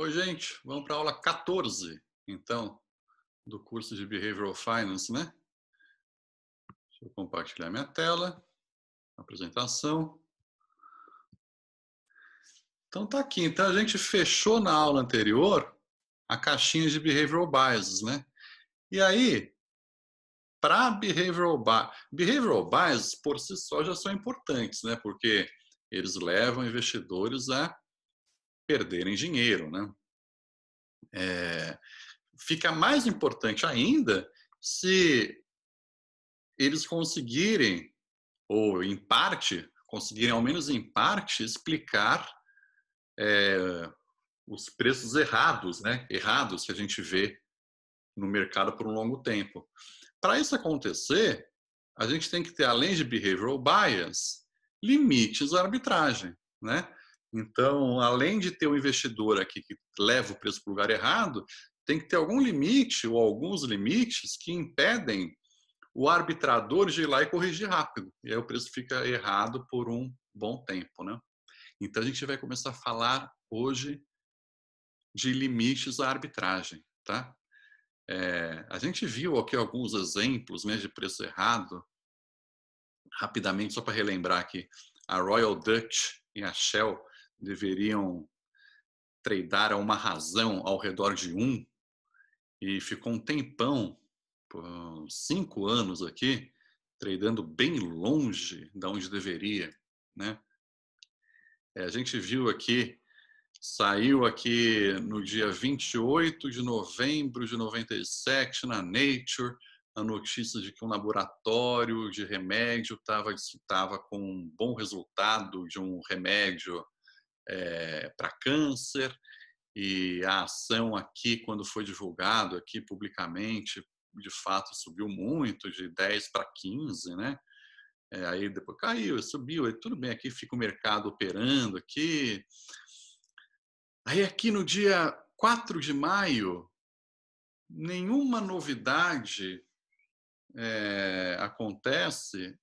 Oi, gente. Vamos para a aula 14, então, do curso de Behavioral Finance, né? Deixa eu compartilhar minha tela, apresentação. Então tá aqui. Então a gente fechou na aula anterior a caixinha de behavioral biases, né? E aí, para behavioral behavioral bias por si só já são importantes, né? Porque eles levam investidores a perderem dinheiro. Né? É, fica mais importante ainda se eles conseguirem, ou em parte, conseguirem, ao menos em parte, explicar é, os preços errados, né? errados que a gente vê no mercado por um longo tempo. Para isso acontecer, a gente tem que ter, além de behavioral bias, limites à arbitragem. Né? Então, além de ter o um investidor aqui que leva o preço para o lugar errado, tem que ter algum limite ou alguns limites que impedem o arbitrador de ir lá e corrigir rápido. E aí o preço fica errado por um bom tempo, né? Então a gente vai começar a falar hoje de limites à arbitragem, tá? É, a gente viu aqui alguns exemplos né, de preço errado. Rapidamente, só para relembrar aqui, a Royal Dutch e a Shell deveriam treinar a uma razão ao redor de um, e ficou um tempão, cinco anos aqui, tradando bem longe da onde deveria, né? É, a gente viu aqui, saiu aqui no dia 28 de novembro de 97 na Nature, a notícia de que um laboratório de remédio estava tava com um bom resultado de um remédio é, eh, para câncer, e a ação aqui, quando foi divulgado aqui publicamente, de fato subiu muito, de 10 para 15, né? É, aí depois caiu, subiu, aí tudo bem, aqui fica o mercado operando aqui. Aí aqui no dia 4 de maio, nenhuma novidade é, acontece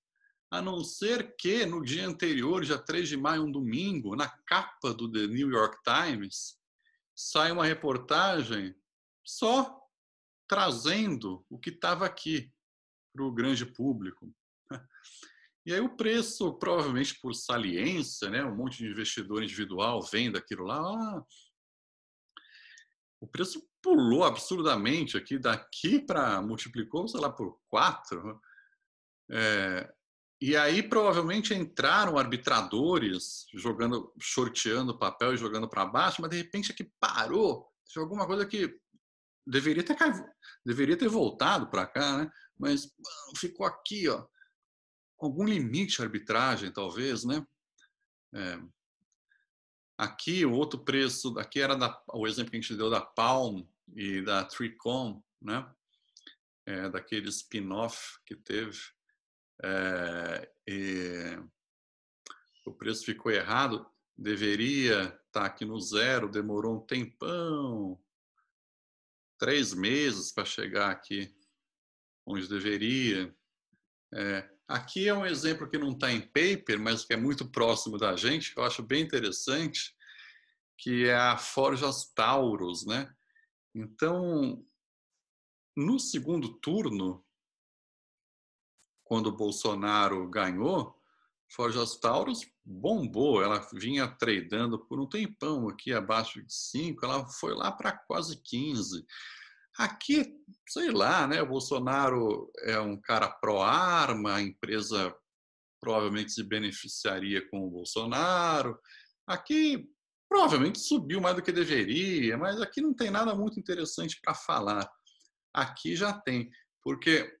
a não ser que no dia anterior, dia 3 de maio, um domingo, na capa do The New York Times, sai uma reportagem só trazendo o que estava aqui para o grande público. E aí o preço, provavelmente por saliência, né, um monte de investidor individual vendo aquilo lá, ah, o preço pulou absurdamente aqui, daqui para multiplicou, sei lá, por quatro. É, e aí provavelmente entraram arbitradores jogando, sorteando o papel e jogando para baixo, mas de repente aqui é parou, Tinha alguma coisa que deveria ter deveria ter voltado para cá, né? Mas ficou aqui, ó, algum limite à arbitragem talvez, né? É. Aqui o outro preço, aqui era da, o exemplo que a gente deu da Palm e da Tricom, né? É, daquele spin-off que teve é, o preço ficou errado, deveria estar tá aqui no zero, demorou um tempão, três meses para chegar aqui onde deveria. É, aqui é um exemplo que não está em paper, mas que é muito próximo da gente, que eu acho bem interessante, que é a Forjas Tauros, né? Então, no segundo turno, quando o Bolsonaro ganhou, Forjas Taurus bombou, ela vinha tradando por um tempão aqui abaixo de 5, ela foi lá para quase 15. Aqui, sei lá, né? O Bolsonaro é um cara pró-arma, a empresa provavelmente se beneficiaria com o Bolsonaro. Aqui provavelmente subiu mais do que deveria, mas aqui não tem nada muito interessante para falar. Aqui já tem, porque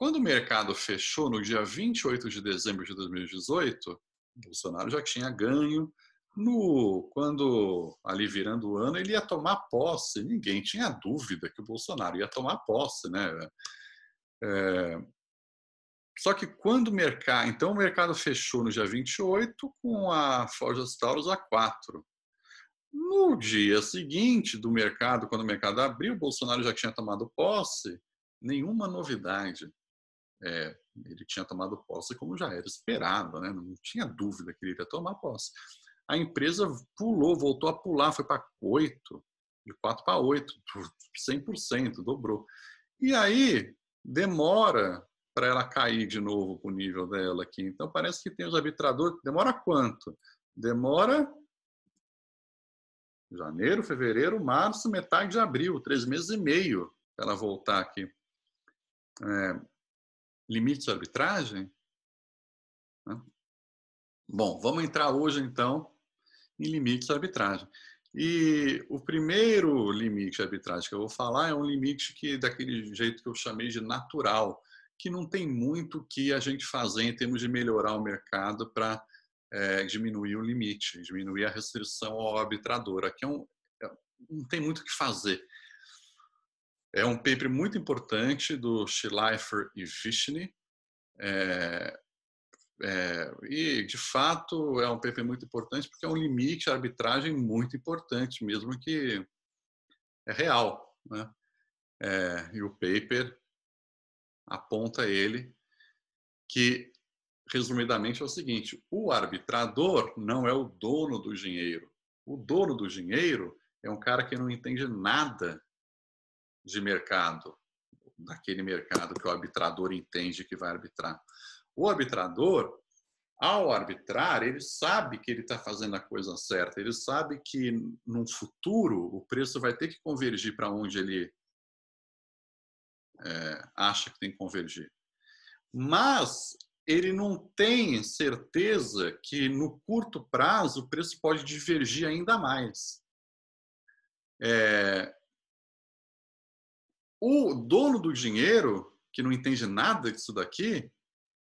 quando o mercado fechou no dia 28 de dezembro de 2018, Bolsonaro já tinha ganho. No, quando ali virando o ano, ele ia tomar posse. Ninguém tinha dúvida que o Bolsonaro ia tomar posse, né? É, só que quando o mercado, então o mercado fechou no dia 28 com a Forja Taurus a 4. No dia seguinte do mercado, quando o mercado abriu, o Bolsonaro já tinha tomado posse, nenhuma novidade é, ele tinha tomado posse como já era esperado, né? não tinha dúvida que ele ia tomar posse. A empresa pulou, voltou a pular, foi para 8, de 4 para 8, 100%, dobrou. E aí demora para ela cair de novo para o nível dela aqui. Então parece que tem os arbitradores, demora quanto? Demora janeiro, fevereiro, março, metade de abril, três meses e meio para ela voltar aqui. É, limites de arbitragem? Né? Bom, vamos entrar hoje então em limites de arbitragem. E o primeiro limite de arbitragem que eu vou falar é um limite que daquele jeito que eu chamei de natural, que não tem muito que a gente fazer em termos de melhorar o mercado para é, diminuir o limite, diminuir a restrição ao arbitrador. Aqui é um, é, não tem muito o que fazer. É um paper muito importante do Schleifer e Vishni, É, é, e, de fato, é um paper muito importante porque é um limite de arbitragem muito importante, mesmo que é real. Né? É, e o paper aponta ele que, resumidamente, é o seguinte: o arbitrador não é o dono do dinheiro. O dono do dinheiro é um cara que não entende nada de mercado, daquele mercado que o arbitrador entende que vai arbitrar. O arbitrador, ao arbitrar, ele sabe que ele está fazendo a coisa certa, ele sabe que no futuro o preço vai ter que convergir para onde ele é, acha que tem que convergir. Mas ele não tem certeza que no curto prazo o preço pode divergir ainda mais. É, o dono do dinheiro, que não entende nada disso daqui,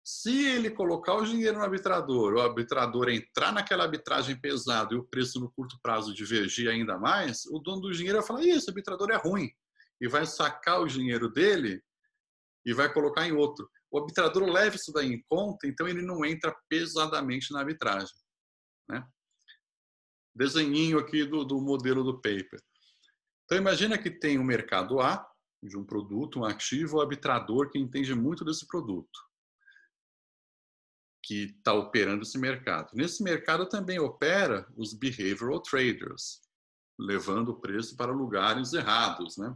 se ele colocar o dinheiro no arbitrador, o arbitrador entrar naquela arbitragem pesada e o preço no curto prazo divergir ainda mais, o dono do dinheiro vai falar: isso, o arbitrador é ruim. E vai sacar o dinheiro dele e vai colocar em outro. O arbitrador leva isso daí em conta, então ele não entra pesadamente na arbitragem. Né? Desenhinho aqui do, do modelo do paper. Então, imagina que tem o um mercado A, de um produto, um ativo arbitrador que entende muito desse produto, que está operando esse mercado. Nesse mercado também opera os behavioral traders, levando o preço para lugares errados, né?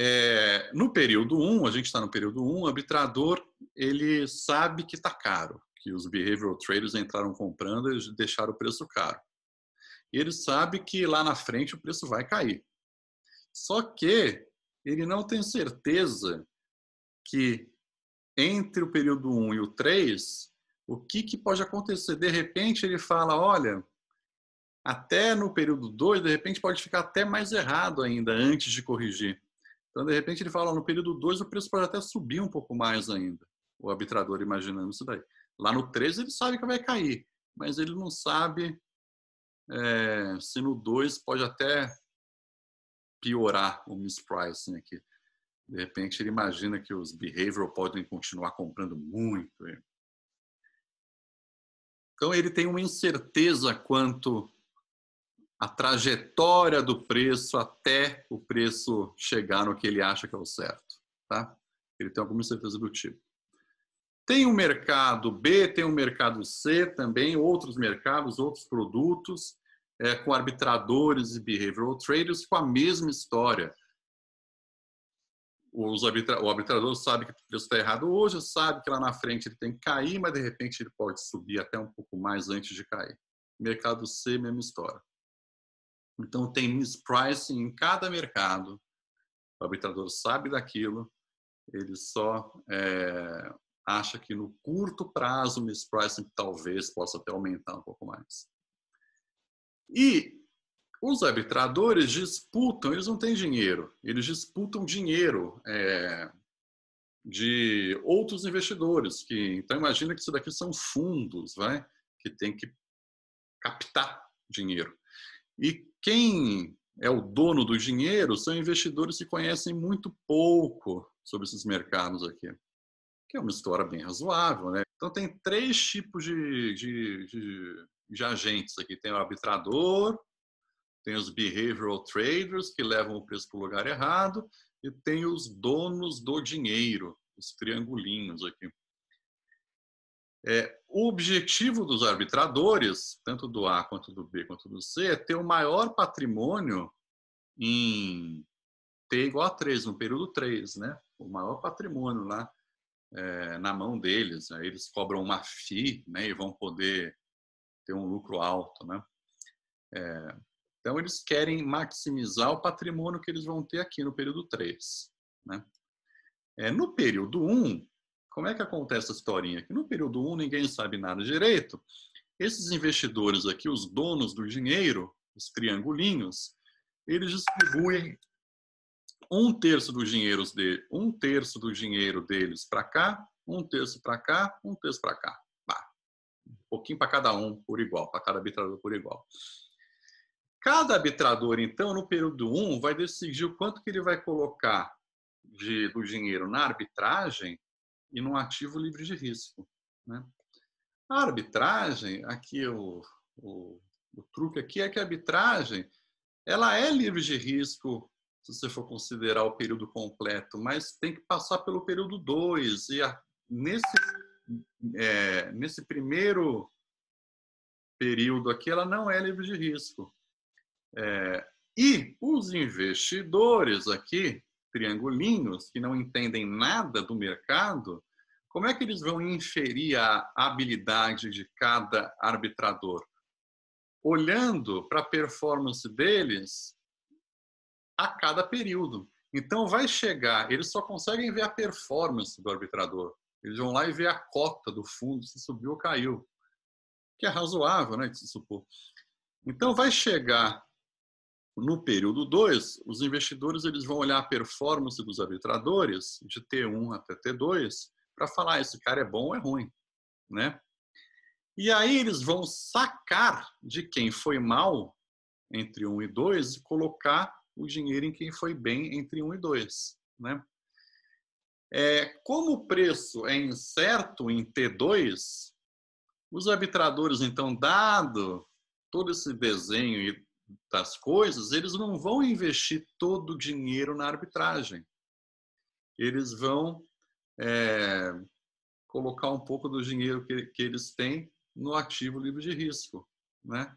É, no período 1, um, a gente está no período 1, um, o arbitrador ele sabe que está caro, que os behavioral traders entraram comprando e deixaram o preço caro. ele sabe que lá na frente o preço vai cair. Só que ele não tem certeza que entre o período 1 e o 3, o que, que pode acontecer? De repente ele fala, olha, até no período 2, de repente pode ficar até mais errado ainda antes de corrigir. Então, de repente, ele fala, no período 2 o preço pode até subir um pouco mais ainda. O arbitrador imaginando isso daí. Lá no 3 ele sabe que vai cair, mas ele não sabe é, se no 2 pode até piorar o mispricing né, aqui. De repente, ele imagina que os behavioral podem continuar comprando muito. Então, ele tem uma incerteza quanto à trajetória do preço até o preço chegar no que ele acha que é o certo. Tá? Ele tem alguma incerteza do tipo. Tem o um mercado B, tem o um mercado C também, outros mercados, outros produtos é, com arbitradores e behavioral traders com a mesma história. Arbitra, o arbitrador sabe que o preço está errado hoje, sabe que lá na frente ele tem que cair, mas de repente ele pode subir até um pouco mais antes de cair. Mercado C, mesma história. Então tem mispricing em cada mercado. O arbitrador sabe daquilo, ele só é, acha que no curto prazo o mispricing talvez possa até aumentar um pouco mais. E os arbitradores disputam, eles não têm dinheiro, eles disputam dinheiro é, de outros investidores. Que, então, imagina que isso daqui são fundos vai, que tem que captar dinheiro. E quem é o dono do dinheiro são investidores que conhecem muito pouco sobre esses mercados aqui, que é uma história bem razoável. Né? Então, tem três tipos de, de, de de agentes aqui. Tem o arbitrador, tem os behavioral traders, que levam o preço para o lugar errado, e tem os donos do dinheiro, os triangulinhos aqui. É, o objetivo dos arbitradores, tanto do A quanto do B quanto do C, é ter o maior patrimônio em T igual a 3, no período 3, né? O maior patrimônio lá é, na mão deles. Né? Eles cobram uma FII né? e vão poder ter um lucro alto, né? É, então, eles querem maximizar o patrimônio que eles vão ter aqui no período 3. Né? É, no período 1, como é que acontece essa historinha? Que no período 1 ninguém sabe nada direito. Esses investidores aqui, os donos do dinheiro, os triangulinhos, eles distribuem um terço do dinheiro, de, um terço do dinheiro deles para cá, um terço para cá, um terço para cá pouquinho para cada um por igual, para cada arbitrador por igual. Cada arbitrador, então, no período 1, um, vai decidir o quanto que ele vai colocar de, do dinheiro na arbitragem e num ativo livre de risco. Né? A arbitragem, aqui o, o, o truque aqui é que a arbitragem ela é livre de risco se você for considerar o período completo, mas tem que passar pelo período 2 e a, nesse é, nesse primeiro período aqui, ela não é livre de risco. É, e os investidores aqui, triangulinhos, que não entendem nada do mercado, como é que eles vão inferir a habilidade de cada arbitrador? Olhando para a performance deles a cada período. Então, vai chegar, eles só conseguem ver a performance do arbitrador. Eles vão lá e vê a cota do fundo, se subiu ou caiu. Que é razoável, né, de se supor. Então, vai chegar no período 2, os investidores eles vão olhar a performance dos arbitradores, de T1 até T2, para falar: ah, esse cara é bom ou é ruim. Né? E aí eles vão sacar de quem foi mal entre 1 e 2 e colocar o dinheiro em quem foi bem entre 1 e 2. Né? É, como o preço é incerto em T2, os arbitradores, então, dado todo esse desenho das coisas, eles não vão investir todo o dinheiro na arbitragem. Eles vão é, colocar um pouco do dinheiro que, que, eles têm no ativo livre de risco. Né?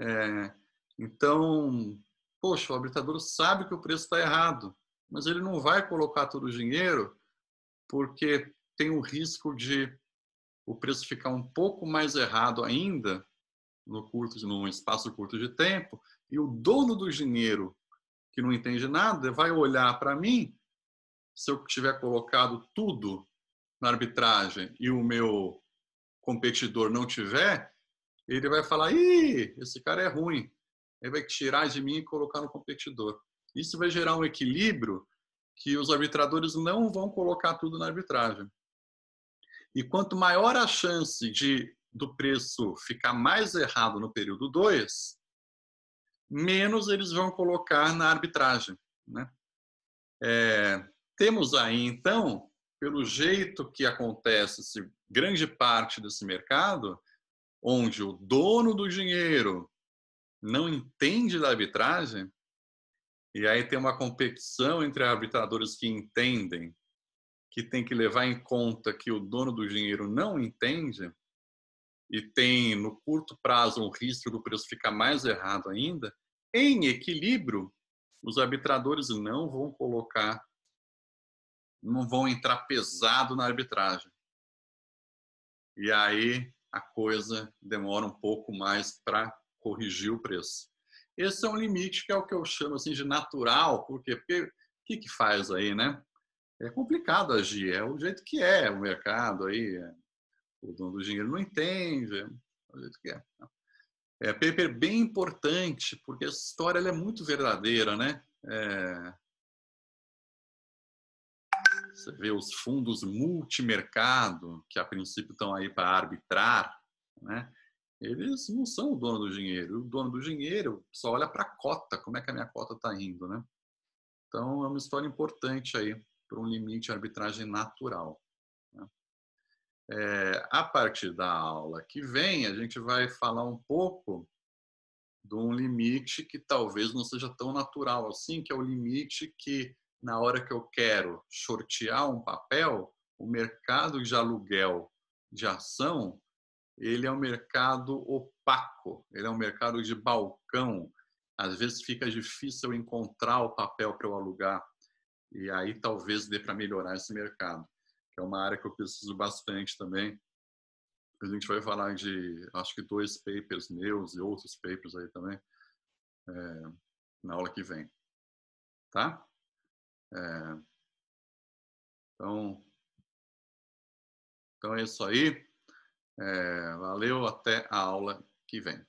É, então, poxa, o arbitrador sabe que o preço está errado, mas ele não vai colocar todo o dinheiro porque tem o risco de o preço ficar um pouco mais errado ainda no curto, num espaço curto de tempo, e o dono do dinheiro, que não entende nada, vai olhar para mim, se eu tiver colocado tudo na arbitragem e o meu competidor não tiver, ele vai falar: ih, esse cara é ruim. Ele vai tirar de mim e colocar no competidor. Isso vai gerar um equilíbrio que os arbitradores não vão colocar tudo na arbitragem. E quanto maior a chance de do preço ficar mais errado no período 2, menos eles vão colocar na arbitragem. Né? É, temos aí, então, pelo jeito que acontece esse, grande parte desse mercado, onde o dono do dinheiro não entende da arbitragem, e aí tem uma competição entre arbitradores que entendem que tem que levar em conta que o dono do dinheiro não entende e tem no curto prazo um risco do preço ficar mais errado ainda. Em equilíbrio, os arbitradores não vão colocar, não vão entrar pesado na arbitragem. E aí a coisa demora um pouco mais para corrigir o preço. Esse é um limite que é o que eu chamo assim de natural, por quê? porque o que, que faz aí, né? É complicado agir, é o jeito que é o mercado aí, é, o dono do dinheiro não entende, é o jeito que é. Né? É paper bem importante, porque essa história é muito verdadeira, né? É... Você vê os fundos multimercado, que a princípio estão aí para arbitrar, né? eles não são o dono do dinheiro. O dono do dinheiro só olha para a cota, como é que a minha cota está indo, né? Então é uma história importante aí para um limite de arbitragem natural. Né? É, a partir da aula que vem, a gente vai falar um pouco de um limite que talvez não seja tão natural assim, que é o limite que na hora que eu quero shortear um papel, o mercado de aluguel de ação ele é um mercado opaco, ele é um mercado de balcão. Às vezes fica difícil encontrar o papel para eu alugar. E aí talvez dê para melhorar esse mercado, que é uma área que eu preciso bastante também. A gente vai falar de, acho que dois papers meus e outros papers aí também é, na aula que vem. Tá? É, então, então é isso aí. É, valeu, até a aula que vem.